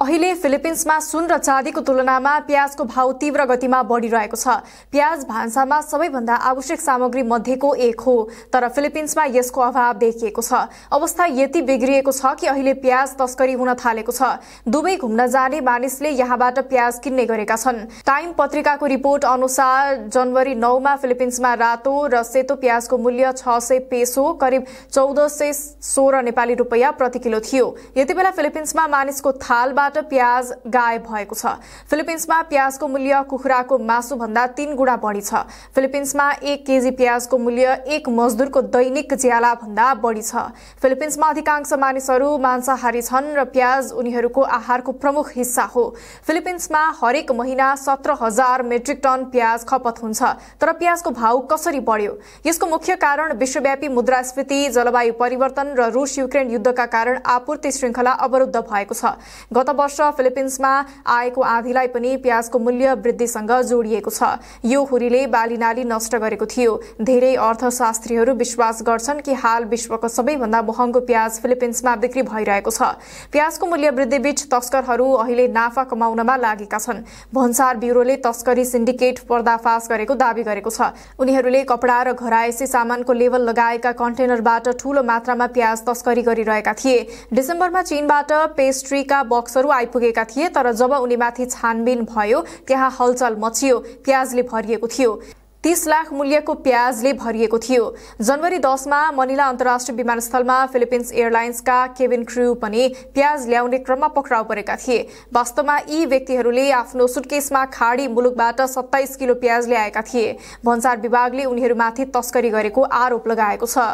अहिले फिलिपिन्समा सुन र चाँदीको तुलनामा प्याजको भाव तीव्र गतिमा बढिरहेको छ प्याज भान्सामा सबैभन्दा आवश्यक सामग्री मध्येको एक हो तर फिलिपिन्समा यसको अभाव देखिएको छ अवस्था यति बिग्रिएको छ कि अहिले प्याज तस्करी हुन थालेको छ दुवै घुम्न जाने मानिसले यहाँबाट प्याज किन्ने गरेका छन् टाइम पत्रिकाको रिपोर्ट अनुसार जनवरी नौमा फिलिपिन्समा रातो र सेतो प्याजको मूल्य छ सय पेसो करिब चौध सय सोह्र नेपाली रुपियाँ प्रति किलो थियो यति बेला फिलिपिन्समा मानिसको थालबाट बजारबाट प्याज गायब भएको छ फिलिपिन्समा प्याजको मूल्य कुखुराको मासुभन्दा तीन गुणा बढी छ फिलिपिन्समा एक केजी प्याजको मूल्य एक मजदुरको दैनिक ज्याला भन्दा बढी छ फिलिपिन्समा अधिकांश मानिसहरू मांसाहारी छन् र प्याज उनीहरूको आहारको प्रमुख हिस्सा हो फिलिपिन्समा हरेक महिना सत्र हजार मेट्रिक टन प्याज खपत हुन्छ तर प्याजको भाव कसरी बढ्यो यसको मुख्य कारण विश्वव्यापी मुद्रास्फीति जलवायु परिवर्तन र रुस युक्रेन युद्धका कारण आपूर्ति श्रृङ्खला अवरुद्ध भएको छ गत वर्ष फिलिपिन्समा आएको आँधीलाई पनि प्याजको मूल्य वृद्धिसँग जोडिएको छ यो हुरीले बाली नाली नष्ट गरेको थियो धेरै अर्थशास्त्रीहरू विश्वास गर्छन् कि हाल विश्वको सबैभन्दा महँगो प्याज फिलिपिन्समा बिक्री भइरहेको छ प्याजको मूल्य वृद्धिबीच तस्करहरू अहिले नाफा कमाउनमा लागेका छन् भन्सार ब्युरोले तस्करी सिन्डिकेट पर्दाफास गरेको दावी गरेको छ उनीहरूले कपडा र घरायसी सामानको लेभल लगाएका कन्टेनरबाट ठूलो मात्रामा प्याज तस्करी गरिरहेका थिए डिसेम्बरमा चीनबाट पेस्ट्रीका बक्सहरू आरोपीहरू आइपुगेका थिए तर जब उनीमाथि छानबिन भयो त्यहाँ हलचल मचियो प्याजले भरिएको थियो तीस लाख मूल्यको प्याजले भरिएको थियो जनवरी दसमा मनिला अन्तर्राष्ट्रिय विमानस्थलमा फिलिपिन्स एयरलाइन्सका केविन क्रू पनि प्याज ल्याउने क्रममा पक्राउ परेका थिए वास्तवमा यी व्यक्तिहरूले आफ्नो सुटकेसमा खाडी मुलुकबाट सत्ताइस किलो प्याज ल्याएका थिए भन्सार विभागले उनीहरूमाथि तस्करी गरेको आरोप लगाएको छ